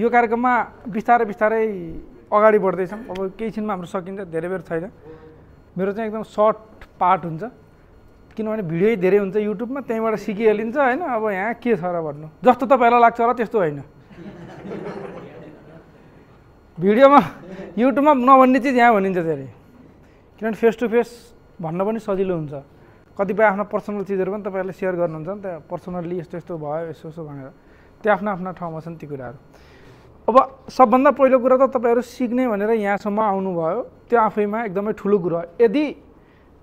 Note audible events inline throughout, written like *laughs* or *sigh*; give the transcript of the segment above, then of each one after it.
यो कार्यक्रममा बिस्तारै बिस्तारै अगाडि बढ्दैछौँ अब केही छिनमा हाम्रो सकिन्छ धेरै बेर छैन मेरो चाहिँ एकदम सर्ट पार्ट हुन्छ किनभने भिडियो धेरै हुन्छ युट्युबमा त्यहीँबाट सिकिहालिन्छ होइन अब यहाँ के छ र भन्नु जस्तो तपाईँहरूलाई लाग्छ होला त्यस्तो होइन भिडियोमा युट्युबमा नभन्ने चिज यहाँ भनिन्छ धेरै किनभने फेस टु फेस भन्न पनि सजिलो हुन्छ कतिपय आफ्नो पर्सनल चिजहरू पनि तपाईँहरूले सेयर गर्नुहुन्छ नि त पर्सनल्ली यस्तो यस्तो भयो यसो यसो भनेर त्यो आफ्नो आफ्नो ठाउँमा छन् ती कुराहरू अब सबभन्दा पहिलो कुरा त तपाईँहरू सिक्ने भनेर यहाँसम्म आउनुभयो त्यो आफैमा एकदमै ठुलो कुरो यदि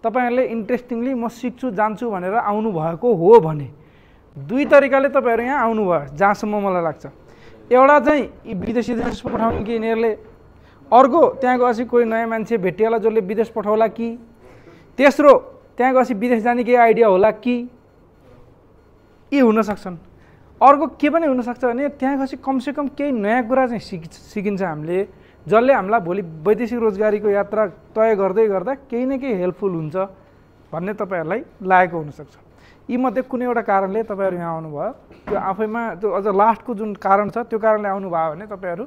तपाईँहरूले इन्ट्रेस्टिङली म सिक्छु जान्छु भनेर आउनुभएको हो भने दुई तरिकाले तपाईँहरू यहाँ आउनुभयो जहाँसम्म मलाई लाग्छ एउटा चाहिँ विदेशी देश पठाउने कि यिनीहरूले अर्को त्यहाँ गएपछि कोही नयाँ मान्छे भेटिएला जसले विदेश पठाउला कि तेस्रो त्यहाँ गएपछि विदेश जाने केही आइडिया होला कि यी हुन सक्छन् अर्को के पनि हुनसक्छ भने त्यहाँ गएपछि कमसेकम केही नयाँ कुरा चाहिँ सिकि सिकिन्छ हामीले जसले हामीलाई भोलि वैदेशिक रोजगारीको यात्रा तय गर्दै गर्दा केही न केही हेल्पफुल हुन्छ भन्ने तपाईँहरूलाई लागेको हुनसक्छ यीमध्ये कुनै एउटा कारणले तपाईँहरू यहाँ आउनुभयो त्यो आफैमा त्यो अझ लास्टको जुन कारण छ त्यो कारणले आउनुभयो भने तपाईँहरू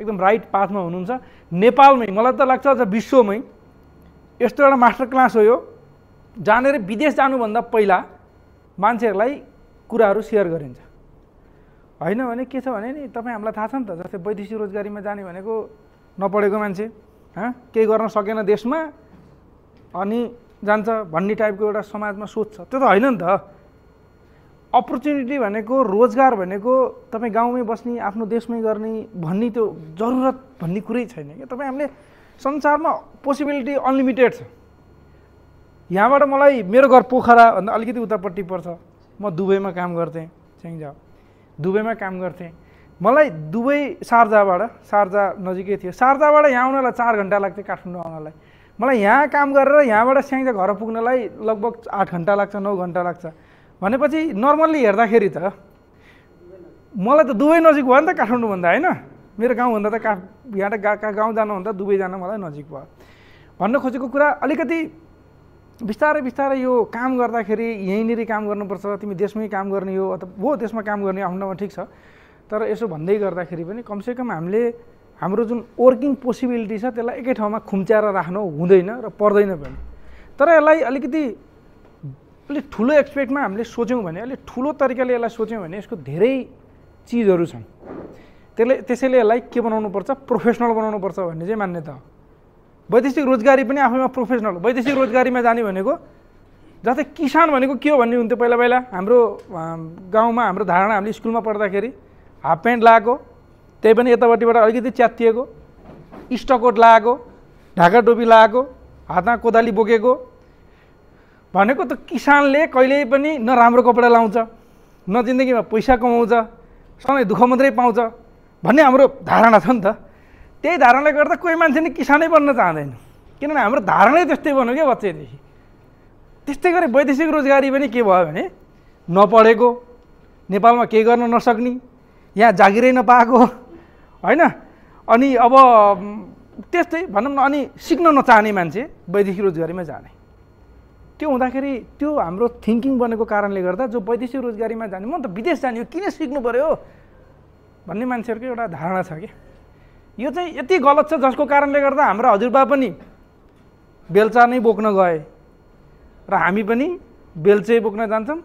एकदम राइट पाथमा हुनुहुन्छ नेपालमै मलाई त लाग्छ अझ विश्वमै यस्तो एउटा मास्टर क्लास हो यो जहाँनिर विदेश जानुभन्दा पहिला मान्छेहरूलाई कुराहरू सेयर गरिन्छ होइन भने के छ भने नि तपाईँ हामीलाई थाहा छ नि त जस्तै वैदेशिक रोजगारीमा जाने भनेको नपढेको मान्छे हँ केही गर्न सकेन देशमा अनि जान्छ भन्ने टाइपको एउटा समाजमा सोच छ त्यो त होइन नि त अपर्च्युनिटी भनेको रोजगार भनेको तपाईँ गाउँमै बस्ने आफ्नो देशमै गर्ने भन्ने त्यो जरुरत भन्ने कुरै छैन क्या तपाईँ हामीले संसारमा पोसिबिलिटी अनलिमिटेड छ यहाँबाट मलाई मेरो घर पोखरा भन्दा अलिकति उतापट्टि पर्छ म दुबईमा काम गर्थेँ स्याङ्जाउ दुबईमा काम गर्थेँ मलाई दुबई सारजाबाट सारजा नजिकै थियो शारजाबाट यहाँ आउनलाई चार घन्टा लाग्थ्यो काठमाडौँ आउनलाई मलाई यहाँ काम गरेर यहाँबाट स्याङ्जा घर पुग्नलाई लगभग आठ घन्टा लाग्छ नौ घन्टा लाग्छ भनेपछि नर्मल्ली हेर्दाखेरि त मलाई त दुबई नजिक भयो नि त काठमाडौँभन्दा होइन मेरो गाउँभन्दा त का यहाँ त गा गाउँ जानुभन्दा दुबई जान मलाई नजिक भयो भन्न खोजेको कुरा अलिकति बिस्तारै बिस्तारै यो काम गर्दाखेरि यहीँनिर काम गर्नुपर्छ तिमी देशमै काम गर्ने हो अथवा हो देशमा काम गर्ने आफ्नो ठाउँमा ठिक छ तर यसो भन्दै गर्दाखेरि पनि कमसेकम हामीले हाम्रो जुन वर्किङ पोसिबिलिटी छ त्यसलाई एकै ठाउँमा खुम्च्याएर राख्नु हुँदैन र पर्दैन पनि तर यसलाई अलिकति अलिक ठुलो एक्सपेक्टमा हामीले सोच्यौँ भने अलिक ठुलो तरिकाले यसलाई सोच्यौँ भने यसको धेरै चिजहरू छन् त्यसले त्यसैले यसलाई के बनाउनुपर्छ प्रोफेसनल बनाउनुपर्छ भन्ने चाहिँ मान्यता हो वैदेशिक रोजगारी पनि आफैमा प्रोफेसनल वैदेशिक रोजगारीमा जाने भनेको जस्तै किसान भनेको के हो भन्ने हुन्थ्यो पहिला पहिला हाम्रो गाउँमा हाम्रो धारणा हामीले स्कुलमा पढ्दाखेरि हाफ प्यान्ट लगाएको त्यही पनि यतापट्टिबाट अलिकति च्यातिएको इष्टकोट लगाएको ढाका टोपी लगाएको हातमा कोदाली बोकेको भनेको त किसानले कहिल्यै पनि नराम्रो कपडा लाउँछ न जिन्दगीमा पैसा कमाउँछ सधैँ दुःख मात्रै पाउँछ भन्ने हाम्रो धारणा छ नि त त्यही धारणाले गर्दा कोही मान्छे नै किसानै बन्न चाहँदैन किनभने हाम्रो धारणै त्यस्तै बन्यो क्या बच्चैदेखि त्यस्तै गरी वैदेशिक रोजगारी पनि के भयो भने नपढेको नेपालमा केही गर्न नसक्ने यहाँ जागिरै नपाएको होइन अनि अब त्यस्तै भनौँ न अनि सिक्न नचाहने मान्छे वैदेशिक रोजगारीमा जाने त्यो हुँदाखेरि त्यो हाम्रो थिङ्किङ बनेको कारणले गर्दा जो वैदेशिक रोजगारीमा जाने म त विदेश जाने हो किन सिक्नु पऱ्यो भन्ने मान्छेहरूको एउटा धारणा छ क्या यो चाहिँ यति गलत छ जसको कारणले गर्दा हाम्रो हजुरबा पनि बेलचा नै बोक्न गए र हामी पनि बेलचे बोक्न जान्छौँ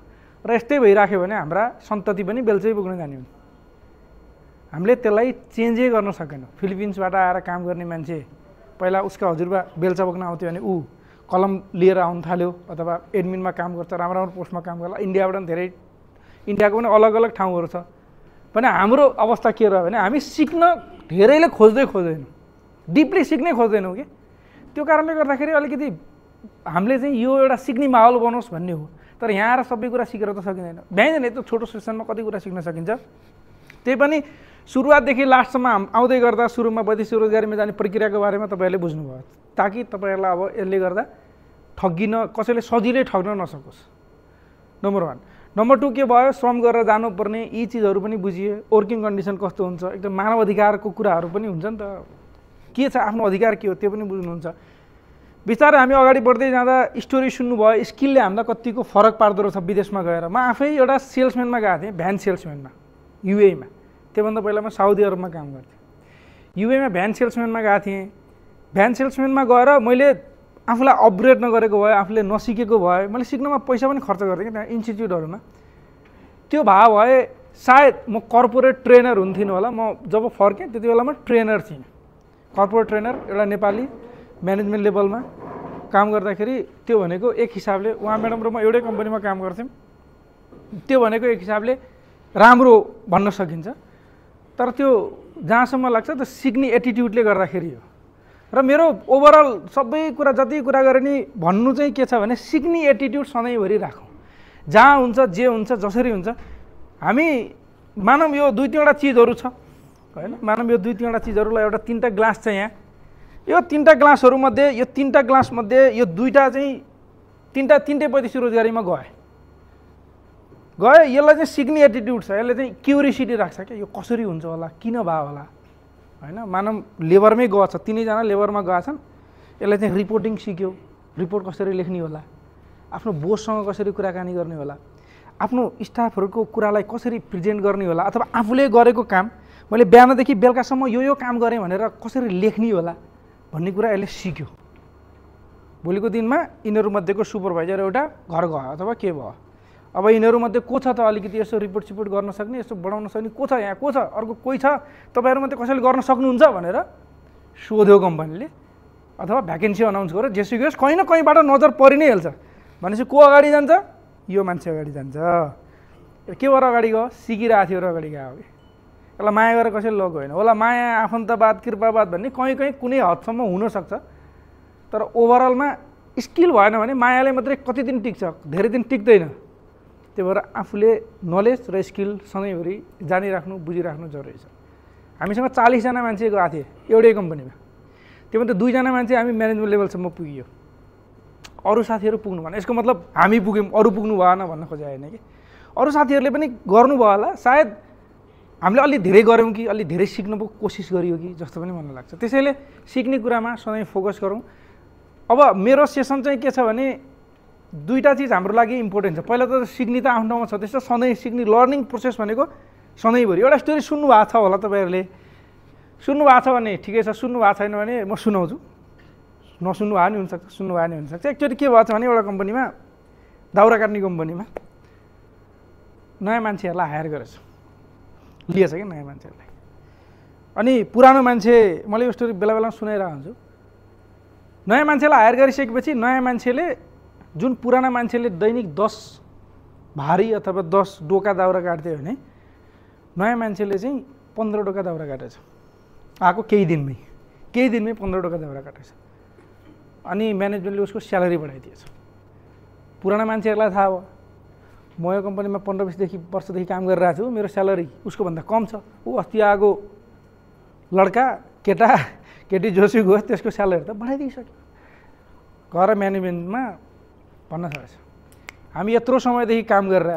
र यस्तै भइराख्यो भने हाम्रा सन्तति पनि बेल्चै बोक्न जाने हुन्छ हामीले त्यसलाई चेन्जै गर्न सकेनौँ फिलिपिन्सबाट आएर काम गर्ने मान्छे पहिला उसका हजुरबा बेलचा बोक्न आउँथ्यो भने ऊ कलम लिएर आउनु थाल्यो अथवा एडमिनमा काम गर्छ राम्रो राम्रो पोस्टमा काम गर्ला इन्डियाबाट पनि धेरै इन्डियाको पनि अलग अलग ठाउँहरू छ भने हाम्रो अवस्था के रह्यो भने हामी सिक्न धेरैले खोज्दै खोज्दैनौँ डिपली सिक्नै खोज्दैनौँ कि त्यो कारणले गर्दाखेरि अलिकति हामीले चाहिँ यो एउटा सिक्ने माहौल बनाओस् भन्ने हो तर यहाँ आएर सबै कुरा सिकेर त सकिँदैन भ्याइँदैन यत्रो छोटो सेसनमा कति कुरा सिक्न सकिन्छ त्यही पनि सुरुवातदेखि लास्टसम्म आउँदै गर्दा सुरुमा रोजगारीमा जाने प्रक्रियाको बारेमा तपाईँहरूले बुझ्नुभयो ताकि तपाईँहरूलाई अब यसले गर्दा ठगिन कसैले सजिलै ठग्न नसकोस् नम्बर वान नम्बर टू के भयो श्रम गरेर जानुपर्ने यी चिजहरू पनि बुझिए वर्किङ कन्डिसन कस्तो हुन्छ एकदम मानव अधिकारको कुराहरू पनि हुन्छ नि त के छ आफ्नो अधिकार के हो त्यो पनि बुझ्नुहुन्छ बिस्तारै हामी अगाडि बढ्दै जाँदा स्टोरी सुन्नुभयो स्किलले हामीलाई कतिको फरक पार्दो रहेछ विदेशमा गएर म आफै एउटा सेल्सम्यानमा गएको थिएँ भ्यान सेल्सम्यानमा युएमा त्योभन्दा पहिला म साउदी अरबमा काम गर्थेँ युएमा भ्यान सेल्सम्यानमा गएको थिएँ भ्यान सेल्सम्यानमा गएर मैले आफूलाई अपग्रेड नगरेको भए आफूले नसिकेको भए मैले सिक्नमा पैसा पनि खर्च गरेँ कि त्यहाँ इन्स्टिच्युटहरूमा त्यो भए भए सायद म कर्पोरेट ट्रेनर हुन्थिनँ होला म जब फर्केँ त्यति बेला म ट्रेनर थिइनँ कर्पोरेट ट्रेनर एउटा नेपाली म्यानेजमेन्ट लेभलमा काम गर्दाखेरि त्यो भनेको एक हिसाबले उहाँ म्याडम र म एउटै कम्पनीमा काम गर्थ्यौँ त्यो भनेको एक हिसाबले राम्रो भन्न सकिन्छ तर त्यो जहाँसम्म लाग्छ त्यो सिक्ने एटिट्युडले गर्दाखेरि हो र मेरो ओभरअल सबै कुरा जति कुरा गरे नि भन्नु चाहिँ के छ भने सिक्ने एटिट्युड सधैँभरि राखौँ जहाँ हुन्छ जे हुन्छ जसरी हुन्छ हामी मानव यो दुई तिनवटा चिजहरू छ होइन मानव यो दुई तिनवटा चिजहरूलाई एउटा तिनवटा ग्लास छ यहाँ यो तिनवटा ग्लासहरूमध्ये यो तिनवटा ग्लासमध्ये यो दुईवटा चाहिँ तिनवटा तिनटैपट्टि रोजगारीमा गए गएँ यसलाई चाहिँ सिक्ने एटिट्युड छ यसले चाहिँ क्युरिसिटी राख्छ क्या यो कसरी हुन्छ होला किन भयो होला होइन मानव लेबरमै गएछ तिनैजना लेबरमा गएछन् यसलाई चाहिँ रिपोर्टिङ सिक्यो रिपोर्ट कसरी लेख्ने होला आफ्नो बोससँग कसरी कुराकानी गर्ने होला आफ्नो स्टाफहरूको कुरालाई कसरी प्रेजेन्ट गर्ने होला अथवा आफूले गरेको काम मैले बिहानदेखि बेलुकासम्म यो यो काम गरेँ भनेर कसरी लेख्ने होला भन्ने कुरा यसले सिक्यो भोलिको दिनमा यिनीहरूमध्येको सुपरभाइजर एउटा घर गयो अथवा के भयो अब यिनीहरूमध्ये को छ त अलिकति यसो रिपोर्ट सिपोर्ट गर्न सक्ने यसो बढाउन सक्ने को छ यहाँ को छ अर्को कोही छ तपाईँहरूमध्ये कसैले गर्न सक्नुहुन्छ भनेर सोध्यो कम्पनीले अथवा भ्याकेन्सी अनाउन्स गरेर जेसुकै होस् कहीँ न कहीँबाट नजर परि नै हाल्छ भनेपछि को अगाडि जान्छ यो मान्छे अगाडि जान्छ के भएर अगाडि गयो सिकिरहेको थियो र अगाडि गयो यसलाई माया गरेर कसैले लग होइन होला माया आफन्तवाद कृपावाद भन्ने कहीँ कहीँ कुनै हदसम्म हुनसक्छ तर ओभरअलमा स्किल भएन भने मायाले मात्रै कति दिन टिक्छ धेरै दिन टिक्दैन त्यही भएर आफूले नलेज र स्किल सधैँभरि जानिराख्नु बुझिराख्नु जरुरी छ हामीसँग चालिसजना मान्छे गएको थिए एउटै कम्पनीमा त्योभन्दा दुईजना मान्छे हामी म्यानेजमेन्ट लेभलसम्म पुग्यो अरू साथीहरू पुग्नु भएन यसको मतलब हामी पुग्यौँ अरू पुग्नु भएन भन्न खोजे होइन कि अरू साथीहरूले पनि गर्नुभयो होला सायद हामीले अलि धेरै गऱ्यौँ कि अलि धेरै सिक्नको कोसिस गरियो कि जस्तो पनि मलाई लाग्छ त्यसैले सिक्ने कुरामा सधैँ फोकस गरौँ अब मेरो सेसन चाहिँ के छ भने दुईवटा चिज हाम्रो लागि इम्पोर्टेन्ट छ पहिला त सिक्ने त आफ्नो ठाउँमा छ त्यस्तो सधैँ सिक्ने लर्निङ प्रोसेस भनेको सधैँभरि एउटा स्टोरी सुन्नुभएको छ होला तपाईँहरूले सुन्नुभएको छ भने ठिकै छ सुन्नुभएको छैन भने म सुनाउँछु नसुन्नु भए नि हुनसक्छ सुन्नु भए नि हुनसक्छ एक्चुअली के भएको छ भने एउटा कम्पनीमा दाउरा काट्ने कम्पनीमा नयाँ मान्छेहरूलाई हायर गरेछ लिएछ क्या नयाँ मान्छेहरूलाई अनि पुरानो मान्छे मैले यो स्टोरी बेला बेलामा हुन्छु नयाँ मान्छेलाई हायर गरिसकेपछि नयाँ मान्छेले जुन पुराना मान्छेले दैनिक दस भारी अथवा दस डोका दाउरा काट्थ्यो भने नयाँ मान्छेले चाहिँ पन्ध्र डोका दाउरा काटेछ आएको केही दिनमै केही दिनमै पन्ध्र डोका दाउरा काटेछ अनि म्यानेजमेन्टले उसको स्यालेरी बढाइदिएछ पुराना मान्छेहरूलाई थाहा भयो म यो कम्पनीमा पन्ध्र बिसदेखि वर्षदेखि काम गरिरहेको छु मेरो स्यालेरी उसको भन्दा कम छ ऊ अस्ति आएको लड्का केटा केटी जोसी गयो त्यसको स्यालेरी त बढाइदिइसक्यो घर म्यानेजमेन्टमा भन्न सक्छ हामी यत्रो समयदेखि काम गरेर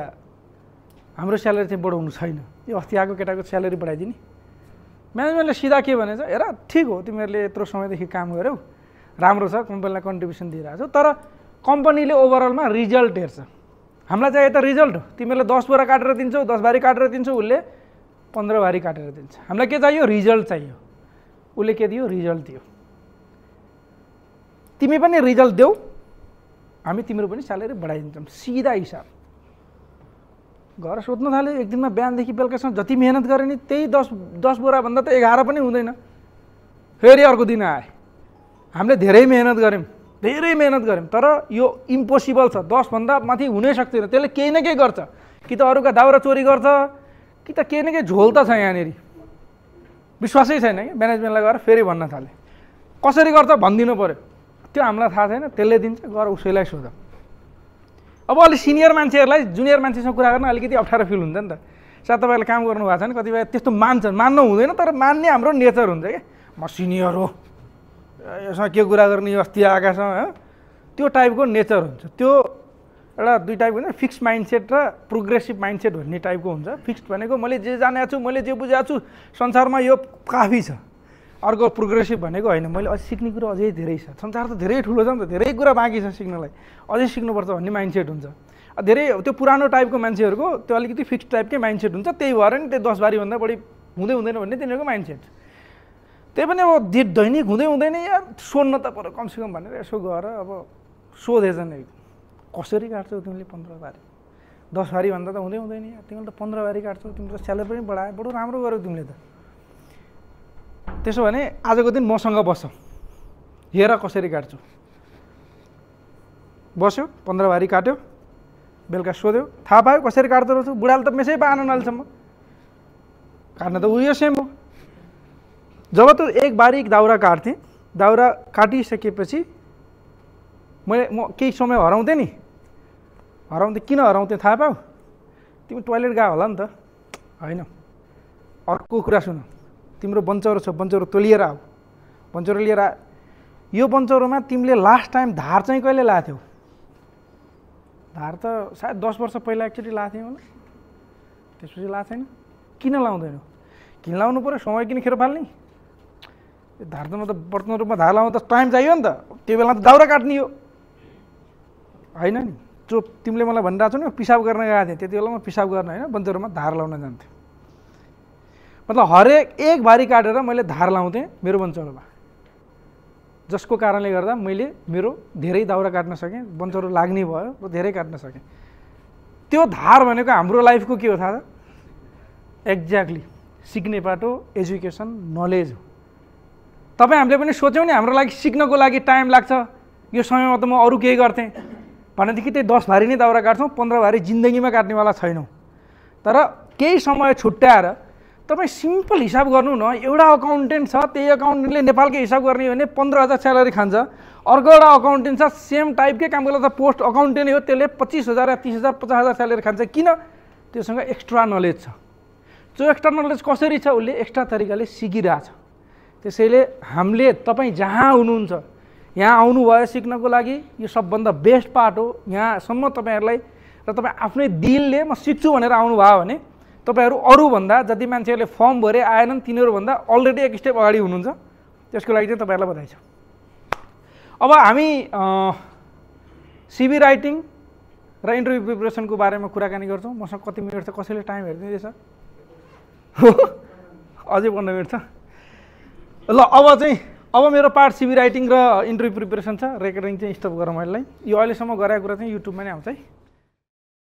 हाम्रो स्यालेरी चाहिँ बढाउनु छैन यो अस्ति आएको केटाको स्यालेरी बढाइदिने म्यानेजमेन्टले सिधा के भनेछ हेर ठिक हो तिमीहरूले यत्रो समयदेखि काम गऱ्यौ राम्रो छ कम्पनीलाई कन्ट्रिब्युसन दिइरहेको छौ तर कम्पनीले ओभरअलमा रिजल्ट हेर्छ हामीलाई चाहिँ यता रिजल्ट हो तिमीहरूले दस बोरा काटेर दिन्छौ दस भारी काटेर दिन्छौ उसले पन्ध्र भारी काटेर दिन्छ हामीलाई के चाहियो रिजल्ट चाहियो उसले के दियो रिजल्ट दियो तिमी पनि रिजल्ट देऊ हामी तिम्रो पनि स्यालेरी बढाइदिन्छौँ सिधा हिसाब घर सोध्न थाल्यो एक दिनमा बिहानदेखि बेलुकासम्म जति मिहिनेत गरे नि त्यही दस दस बोराभन्दा त एघार पनि हुँदैन फेरि अर्को दिन आए हामीले धेरै मिहिनेत गऱ्यौँ धेरै मिहिनेत गऱ्यौँ तर यो इम्पोसिबल छ दसभन्दा माथि हुनै सक्दैन त्यसले केही न केही गर्छ कि त अरूका दाउरा चोरी गर्छ कि त केही न केही झोल त छ यहाँनिर विश्वासै छैन कि म्यानेजमेन्टलाई गएर फेरि भन्न थालेँ कसरी गर्छ भनिदिनु पऱ्यो त्यो हामीलाई थाहा छैन त्यसले दिन्छ गर उसैलाई सोध अब अलिक सिनियर मान्छेहरूलाई जुनियर मान्छेसँग कुरा गर्न अलिकति अप्ठ्यारो फिल हुन्छ नि त सायद तपाईँहरूले काम गर्नु भएको छ नि कतिपय त्यस्तो मान्छन् मान्नु हुँदैन तर मान्ने हाम्रो नेचर हुन्छ क्या म सिनियर हो यसमा के कुरा गर्ने अस्ति आएकासँग हो त्यो टाइपको नेचर हुन्छ त्यो एउटा दुई टाइपको हुन्छ फिक्स माइन्डसेट र प्रोग्रेसिभ माइन्डसेट भन्ने टाइपको हुन्छ फिक्स्ड भनेको मैले जे जानेको छु मैले जे बुझाएको छु संसारमा यो काफी छ अर्को प्रोग्रेसिभ भनेको होइन मैले अझै सिक्ने कुरो अझै धेरै छ संसार त धेरै ठुलो छ नि त धेरै कुरा बाँकी छ सिक्नलाई अझै सिक्नुपर्छ भन्ने माइन्डसेट हुन्छ धेरै त्यो पुरानो टाइपको मान्छेहरूको त्यो अलिकति फिक्स टाइपकै माइन्डसेट हुन्छ त्यही भएर नि त्यो दस बारीभन्दा बढी हुँदै हुँदैन भन्ने तिनीहरूको माइन्डसेट त्यही पनि अब दि दैनिक हुँदै हुँदैन या सोध्न त पऱ्यो कमसेकम भनेर यसो गएर अब नि कसरी काट्छौ तिमीले पन्ध्र बारी दस बारीभन्दा त हुँदै हुँदैन या तिमीले त पन्ध्र बारी काट्छौ तिमीले त स्यालेरी पनि बढायो बडो राम्रो गऱ्यौ तिमीले त त्यसो भने आजको दिन मसँग बस हेर कसरी काट्छु बस्यो पन्ध्र भारी काट्यो बेलुका सोध्यो थाहा पायो कसरी काट्दो रहेछ बुढाले त मेसै पाएन अहिलेसम्म काट्न त उयो सेम हो जब त एक बारी एक दाउरा काट्थेँ दाउरा काटिसकेपछि मैले म केही समय हराउँथेँ नि हराउँथेँ किन हराउँथेँ थाहा पाऊ तिमी टोइलेट गएको होला नि त होइन अर्को कुरा सुन तिम्रो बन्चरो छ बन्चरो तोलिएर आऊ बन्चरो लिएर यो बन्चरोमा तिमीले लास्ट टाइम धार चाहिँ कहिले लाएको थियौ धार त सायद दस वर्ष पहिला एकचोटि लाएको थियौ होला त्यसपछि लाएको छैन किन लाउँदैनौ किन लाउनु पऱ्यो समय किन खेर फाल्ने धार त म त वर्तमान रूपमा धार लाउनु त टाइम चाहियो नि त त्यो बेला त दाउरा काट्ने हो होइन नि जो तिमीले मलाई भनिरहेको छौ नि पिसाब गर्न गएको थिएँ त्यति बेला म पिसाब गर्न होइन बन्चरोमा धार लाउन जान्थेँ मतलब हरेक एक भारी काटेर मैले धार लाउँथेँ मेरो वनचौरोमा जसको कारणले गर्दा मैले मेरो धेरै दाउरा काट्न सकेँ वनचौरो लाग्ने भयो म धेरै काट्न सकेँ त्यो धार भनेको हाम्रो लाइफको के हो थाहा एक्ज्याक्टली सिक्ने बाटो एजुकेसन नलेज हो तपाईँ हामीले पनि सोच्यौँ नि हाम्रो लागि सिक्नको लागि टाइम लाग्छ यो समयमा त म अरू केही गर्थेँ भनेदेखि त्यही दस भारी नै दाउरा काट्छौँ पन्ध्र भारी जिन्दगीमा काट्नेवाला छैनौँ तर केही समय छुट्याएर तपाईँ सिम्पल हिसाब गर्नु न एउटा अकाउन्टेन्ट छ त्यही अकाउन्टेन्टले नेपालकै हिसाब गर्ने हो भने पन्ध्र हजार स्यालेरी खान्छ अर्को एउटा अकाउन्टेन्ट छ सेम टाइपकै काम गर्दा पोस्ट अकाउन्टेन्ट हो त्यसले पच्चिस हजार या तिस हजार पचास हजार स्यालेरी खान्छ किन त्योसँग एक्स्ट्रा नलेज छ त्यो एक्स्ट्रा नलेज कसरी छ उसले एक्स्ट्रा तरिकाले सिकिरहेछ त्यसैले हामीले तपाईँ जहाँ हुनुहुन्छ यहाँ आउनुभयो सिक्नको लागि यो सबभन्दा बेस्ट पार्ट हो यहाँसम्म तपाईँहरूलाई र तपाईँ आफ्नै दिलले म सिक्छु भनेर आउनुभयो भने तपाईँहरू अरूभन्दा जति मान्छेहरूले फर्म भरे आएनन् तिनीहरूभन्दा अलरेडी एक स्टेप अगाडि हुनुहुन्छ त्यसको लागि चाहिँ तपाईँहरूलाई बधाई छ अब हामी सिभी राइटिङ र इन्टरभ्यू प्रिपरेसनको बारेमा कुराकानी गर्छौँ मसँग कति मिनट छ कसैले टाइम हेरिदिँदैछ *laughs* अझै पन्ध्र मिनट छ ल अब चाहिँ अब मेरो पार्ट सिभी राइटिङ र इन्टरभ्यू प्रिपरेसन छ रेकर्डिङ चाहिँ स्टप गरौँ मैले यो अहिलेसम्म गराएको कुरा चाहिँ युट्युबमा नै आउँछ है